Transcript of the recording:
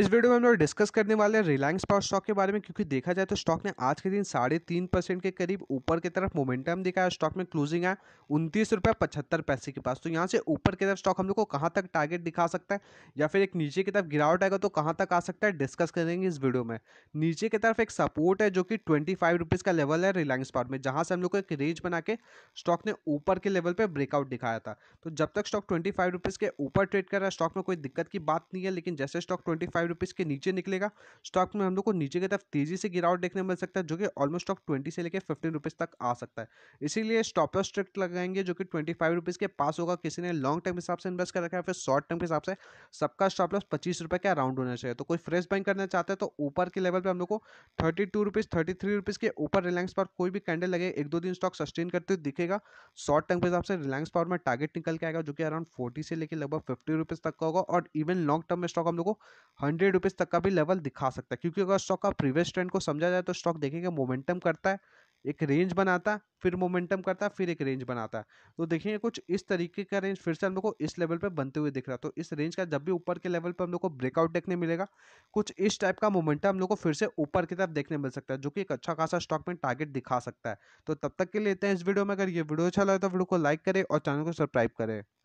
इस वीडियो में हम लोग डिस्कस करने वाले हैं रिलायंस पावर स्टॉक के बारे में क्योंकि देखा जाए तो स्टॉक ने आज के दिन साढ़े तीन परसेंट के करीब ऊपर की तरफ मोमेंटम दिखाया स्टॉक में क्लोजिंग है उनतीस रुपये पचहत्तर पैसे के पास तो यहाँ से ऊपर की तरफ स्टॉक हम लोग को कहाँ तक टारगेट दिखा सकता है या फिर एक नीचे की तरफ गिरावट आएगा तो कहाँ तक आ सकता है डिस्कस करेंगे इस वीडियो में नीचे की तरफ एक सपोर्ट है जो कि ट्वेंटी फाइव का लेवल है रिलायंस पावर में जहाँ से हम लोग को एक रेंज बना के स्टॉक ने ऊपर के लेवल पर ब्रेकआउट दिखाया था तो जब तक स्टॉक ट्वेंटी फाइव के ऊपर ट्रेड कर रहा है स्टॉक में कोई दिक्कत की बात नहीं है लेकिन जैसे stock twenty five five rupees के नीचे निकलेगा स्टॉक में हम लोग को नीचे की तरफ तेज़ी से गिरावट देखने मिल सकता है जो कि ऑलमोस्ट स्टॉक ट्वेंटी से लेकर फिफ्टीन रुपीज़ तक आ सकता है इसीलिए स्टॉप लॉस स्ट्रिक्ट लगाएंगे जो कि ट्वेंटी फाइव रुपीज़ के पास होगा किसी ने लॉन्ग टर्म हिसाब से इन्वेस्ट कर रखा है फिर शॉर्ट टर्म के हिसाब से सबका स्टॉप लॉस पच्चीस रुपये के अराउंड होना चाहिए तो कोई फ्रेश बाइंग करना चाहता है तो ऊपर के लेवल पर हम लोग को thirty two rupees thirty three rupees के ऊपर रिलायंस पर कोई भी कैंडल लगे एक दो दिन स्टॉक सस्टेन करते हुए दिखेगा शॉर्ट टर्म के हिसाब से रिलायंस पावर में टारगेट निकल के आएगा जो कि अराउंड फोर्टी से लेकर लगभग फिफ्टी रुपीज़ तक का होगा और इवन लॉन्ग टर्म में स्टॉक हम लोग को हंड्रेड रुपीज़ तक का भी लेवल दिखा सकता है क्योंकि अगर स्टॉक का प्रीवियस ट्रेंड को समझा जाए तो स्टॉक देखेंगे मोमेंटम करता है एक रेंज बनाता है फिर मोमेंटम करता है फिर एक रेंज बनाता है तो देखेंगे कुछ इस तरीके का रेंज फिर से हम लोग को इस लेवल पे बनते हुए दिख रहा है तो इस रेंज का जब भी ऊपर के लेवल पे हम लोग को ब्रेकआउट देखने मिलेगा कुछ इस टाइप का मोमेंटम हम लोग को फिर से ऊपर की तरफ देखने मिल सकता है जो कि एक अच्छा खासा स्टॉक में टारगेट दिखा सकता है तो तब तक के लेते हैं इस वीडियो में अगर ये वीडियो अच्छा लगे तो वीडियो को लाइक करें और चैनल को सब्सक्राइब करें